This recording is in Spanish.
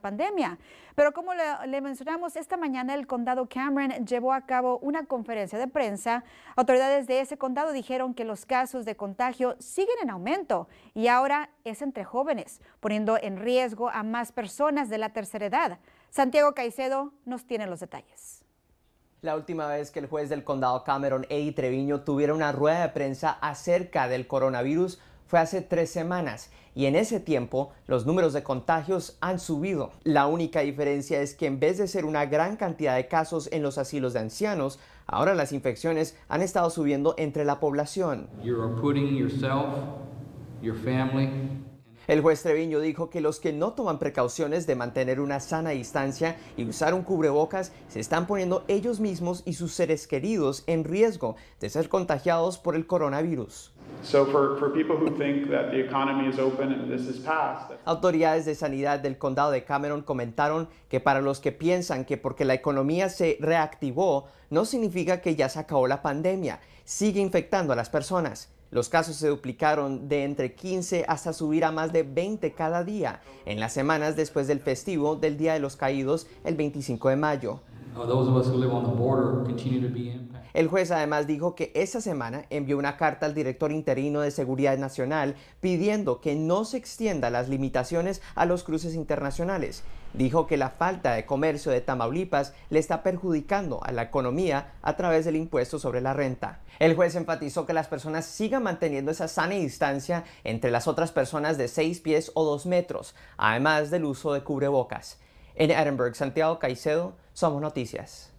pandemia. Pero como le, mencionamos, esta mañana el condado Cameron llevó a cabo una conferencia de prensa. Autoridades de ese condado dijeron que los casos de contagio siguen en aumento y ahora es entre jóvenes, poniendo en riesgo a más personas de la tercera edad. Santiago Caicedo nos tiene los detalles. La última vez que el juez del condado Cameron, Eddie Treviño, tuviera una rueda de prensa acerca del coronavirus fue hace tres semanas y en ese tiempo los números de contagios han subido. La única diferencia es que en vez de ser una gran cantidad de casos en los asilos de ancianos, ahora las infecciones han estado subiendo entre la población. El juez Treviño dijo que los que no toman precauciones de mantener una sana distancia y usar un cubrebocas se están poniendo ellos mismos y sus seres queridos en riesgo de ser contagiados por el coronavirus. Autoridades de sanidad del condado de Cameron comentaron que para los que piensan que porque la economía se reactivó no significa que ya se acabó la pandemia, sigue infectando a las personas. Los casos se duplicaron de entre 15 hasta subir a más de 20 cada día en las semanas después del festivo del Día de los Caídos el 25 de mayo. El juez además dijo que esa semana envió una carta al director interino de Seguridad Nacional pidiendo que no se extienda las limitaciones a los cruces internacionales. Dijo que la falta de comercio de Tamaulipas le está perjudicando a la economía a través del impuesto sobre la renta. El juez enfatizó que las personas sigan manteniendo esa sana distancia entre las otras personas de 6 pies o 2 metros, además del uso de cubrebocas. En Edinburgh, Santiago Caicedo, Somos Noticias.